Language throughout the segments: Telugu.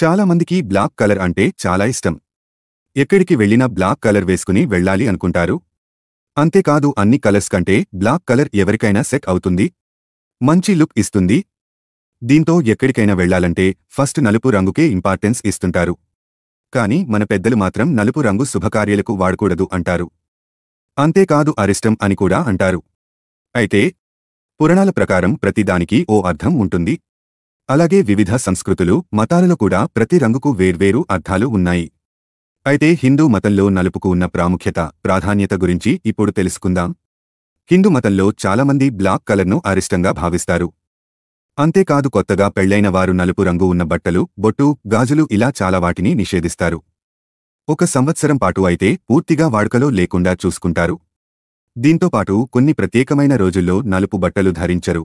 చాలామందికి బ్లాక్ కలర్ అంటే చాలా ఇష్టం ఎక్కడికి వెళ్ళినా బ్లాక్ కలర్ వేసుకుని వెళ్ళాలి అనుకుంటారు అంతేకాదు అన్ని కలర్స్ కంటే బ్లాక్ కలర్ ఎవరికైనా సెట్ అవుతుంది మంచి లుక్ ఇస్తుంది దీంతో ఎక్కడికైనా వెళ్లాలంటే ఫస్ట్ నలుపు రంగుకే ఇంపార్టెన్స్ ఇస్తుంటారు కాని మన పెద్దలు మాత్రం నలుపు రంగు శుభకార్యాలకు వాడకూడదు అంటారు అంతేకాదు అరిష్టం అని కూడా అంటారు అయితే పురాణాల ప్రకారం ప్రతిదానికి ఓ అర్థం ఉంటుంది అలాగే వివిధ సంస్కృతులు మతాలలో కూడా ప్రతి రంగుకు వేర్వేరు అర్థాలు ఉన్నాయి అయితే హిందూ మతంలో నలుపుకు ఉన్న ప్రాముఖ్యత ప్రాధాన్యత గురించి ఇప్పుడు తెలుసుకుందాం హిందూ మతంలో చాలామంది బ్లాక్ కలర్ను అరిష్టంగా భావిస్తారు అంతేకాదు కొత్తగా పెళ్లైన వారు నలుపు రంగు ఉన్న బట్టలు బొట్టు గాజులు ఇలా చాలా వాటిని నిషేధిస్తారు ఒక సంవత్సరం పాటు అయితే పూర్తిగా వాడుకలో లేకుండా చూసుకుంటారు దీంతోపాటు కొన్ని ప్రత్యేకమైన రోజుల్లో నలుపు బట్టలు ధరించరు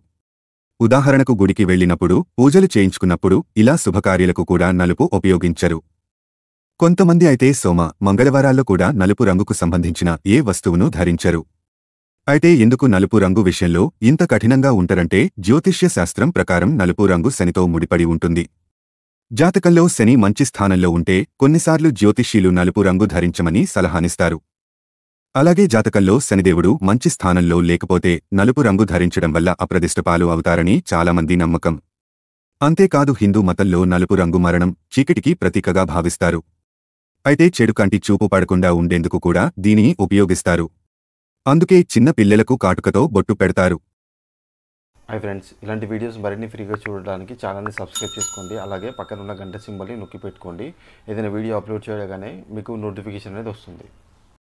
ఉదాహరణకు గుడికి వెళ్లినప్పుడు పూజలు చేయించుకున్నప్పుడు ఇలా శుభకార్యాలకు కూడా నలుపు ఉపయోగించరు కొంతమంది అయితే సోమ మంగళవారాల్లో కూడా నలుపు రంగుకు సంబంధించిన ఏ వస్తువును ధరించరు అయితే ఎందుకు నలుపు రంగు విషయంలో ఇంత కఠినంగా ఉంటరంటే జ్యోతిష్య శాస్త్రం ప్రకారం నలుపు రంగు శనితో ముడిపడి ఉంటుంది జాతకంలో శని మంచి స్థానంలో ఉంటే కొన్నిసార్లు జ్యోతిష్యులు నలుపు రంగు ధరించమని సలహానిస్తారు అలాగే జాతకంలో శనిదేవుడు మంచి స్థానంలో లేకపోతే నలుపు రంగు ధరించడం వల్ల అప్రదిష్టపాలు అవుతారని చాలామంది నమ్మకం అంతేకాదు హిందూ మతంలో నలుపు రంగు మరణం చీకటికి ప్రతీకగా భావిస్తారు అయితే చెడు కంటి చూపు పడకుండా ఉండేందుకు కూడా దీనిని ఉపయోగిస్తారు అందుకే చిన్న పిల్లలకు కాటుకతో బొట్టు పెడతారు హై ఫ్రెండ్స్ ఇలాంటి వీడియోస్ మరిన్ని ఫ్రీగా చూడడానికి ఛానల్ని సబ్స్క్రైబ్ చేసుకోండి అలాగే పక్కనున్న గంట సింబల్ని నొక్కి పెట్టుకోండి ఏదైనా వీడియో అప్లోడ్ చేయగానే మీకు నోటిఫికేషన్ అనేది వస్తుంది